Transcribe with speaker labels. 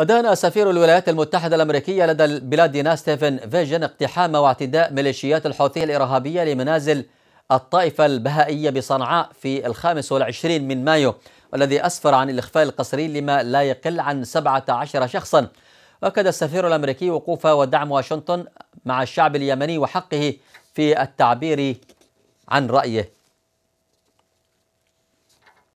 Speaker 1: أدان سفير الولايات المتحدة الأمريكية لدى البلاد ستيفن فيجن اقتحام واعتداء ميليشيات الحوثية الإرهابية لمنازل الطائفة البهائية بصنعاء في الخامس والعشرين من مايو والذي أسفر عن الإخفاء القسري لما لا يقل عن 17 شخصا أكد السفير الأمريكي وقوف ودعم واشنطن مع الشعب اليمني وحقه في التعبير عن رأيه